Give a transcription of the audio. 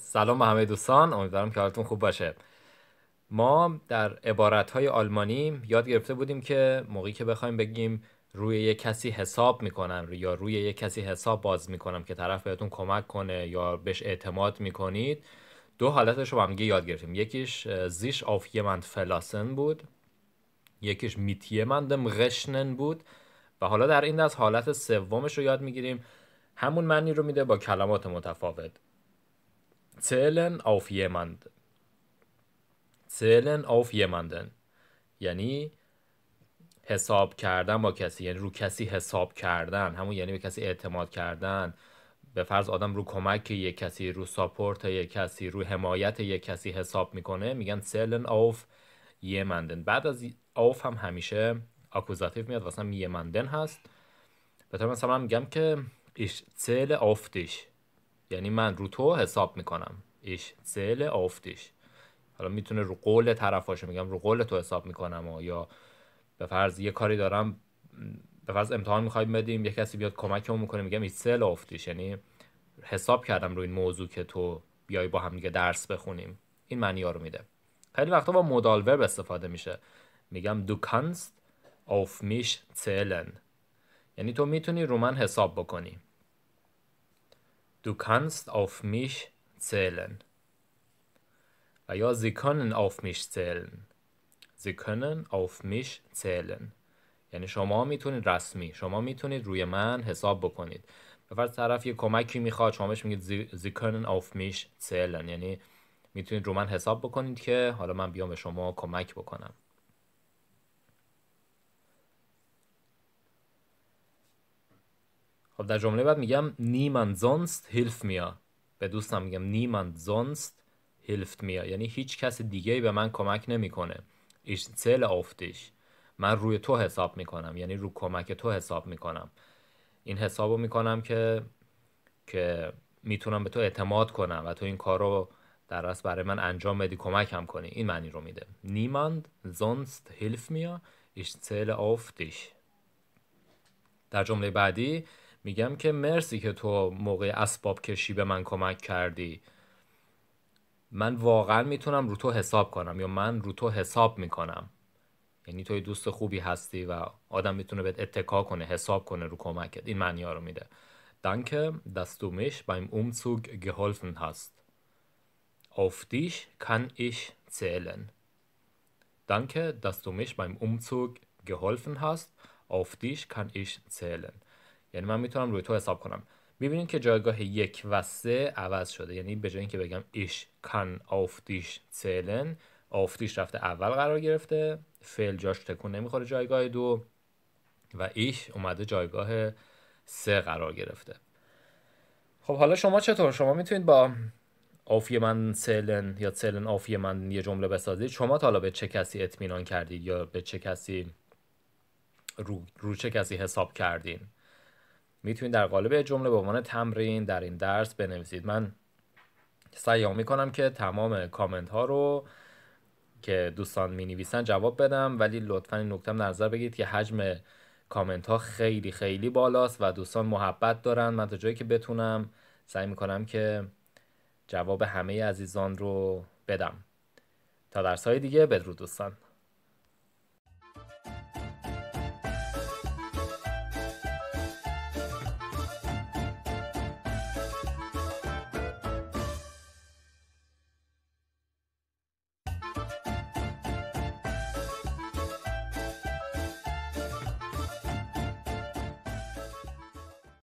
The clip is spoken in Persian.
سلام به همه دوستان امیدوارم که حالتون خوب باشه ما در عبارت های آلمانی یاد گرفته بودیم که موقعی که بخوایم بگیم روی یک کسی حساب میکنن یا روی یک کسی حساب باز میکنم که طرف بهتون کمک کنه یا بهش اعتماد میکنید دو حالتش رو همگی یاد گرفتیم یکیش زیش آف یمند فلاسن بود یکیش میت یمندم غشنن بود و حالا در این دست حالت سومش رو یاد میگیریم همون معنی رو میده با کلمات متفاوت zählen auf jemanden. zählen auf jemanden یعنی حساب کردن با کسی یعنی رو کسی حساب کردن همون یعنی به کسی اعتماد کردن به فرض آدم رو کمک یک کسی رو ساپورت یک کسی رو حمایت یک کسی حساب میکنه میگن سلن آف یمندن بعد از آف هم همیشه اکوزاتیو میاد واسه یمندن هست به طور مثلا میگم که ایش سل dich یعنی من رو تو حساب میکنم ایش سل آفتیش حالا میتونه رو قول طرف میگم رو قول تو حساب میکنم و یا به فرض یه کاری دارم به فرض امتحان میخوایم بدیم یه کسی بیاد کمکمون میکنه میگم ایش سل آفتیش یعنی حساب کردم روی این موضوع که تو بیای با هم دیگه درس بخونیم این معنی ها رو میده خیلی وقتا با مودال ورب استفاده میشه میگم دو کانست auf mich یعنی تو میتونی رو من حساب بکنی Du kannst auf mich zählen. و یا sie können auf mich zählen. Sie können auf mich zählen. یعنی شما میتونید رسمی شما میتونید روی من حساب بکنید بفرض طرف یه کمکی میخواد شما بهش میگید زی کنن آف میش یعنی میتونید رو من حساب بکنید که حالا من بیام به شما کمک بکنم خب در جمله بعد میگم نیمند زونست، هیلف میا به دوستم میگم نیمند زانست هیلفت میا یعنی هیچ کس دیگه به من کمک نمیکنه ایش سل آفتیش من روی تو حساب میکنم یعنی رو کمک تو حساب میکنم این حسابو میکنم که که میتونم به تو اعتماد کنم و تو این کار رو در راست برای من انجام بدی کمکم کنی این معنی رو میده نیماند زونست هیلف میا ایش سل آفتیش در جمله بعدی میگم که مرسی که تو موقع اسباب کشی به من کمک کردی من واقعا میتونم رو تو حساب کنم یا من رو تو حساب میکنم یعنی توی دوست خوبی هستی و آدم میتونه بهت اتکا کنه حساب کنه رو کمکت این معنی ها رو میده Danke, dass du mich beim Umzug geholfen hast. Auf dich kann ich zählen. Danke, dass du mich beim Umzug geholfen hast. Auf dich kann یعنی من میتونم روی تو حساب کنم میبینید که جایگاه یک و سه عوض شده یعنی به جای اینکه بگم ایش کان آفتیش سلن آفتیش رفته اول قرار گرفته فعل جاش تکون نمیخوره جایگاه دو و ایش اومده جایگاه سه قرار گرفته خب حالا شما چطور شما میتونید با آفی من سلن یا سلن آفی من یه جمله بسازید شما تا حالا به چه کسی اطمینان کردید یا به چه کسی رو, رو چه کسی حساب کردین میتونید در قالب جمله به عنوان تمرین در این درس بنویسید من سعی میکنم که تمام کامنت ها رو که دوستان می نویسن جواب بدم ولی لطفا این نکته نظر بگیرید که حجم کامنت ها خیلی خیلی بالاست و دوستان محبت دارن من تا جایی که بتونم سعی میکنم که جواب همه عزیزان رو بدم تا درس های دیگه بدرود دوستان